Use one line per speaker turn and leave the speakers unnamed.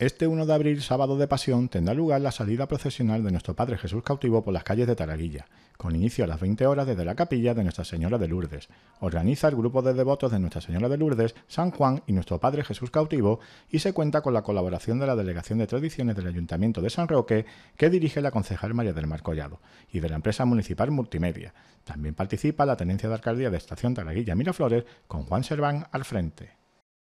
Este 1 de abril, sábado de Pasión, tendrá lugar la salida procesional de nuestro Padre Jesús cautivo por las calles de Taraguilla, con inicio a las 20 horas desde la capilla de Nuestra Señora de Lourdes. Organiza el grupo de devotos de Nuestra Señora de Lourdes, San Juan y nuestro Padre Jesús cautivo y se cuenta con la colaboración de la Delegación de Tradiciones del Ayuntamiento de San Roque, que dirige la concejal María del Mar Collado, y de la empresa municipal Multimedia. También participa la Tenencia de Alcaldía de Estación Taraguilla Miraflores, con Juan Serván al frente.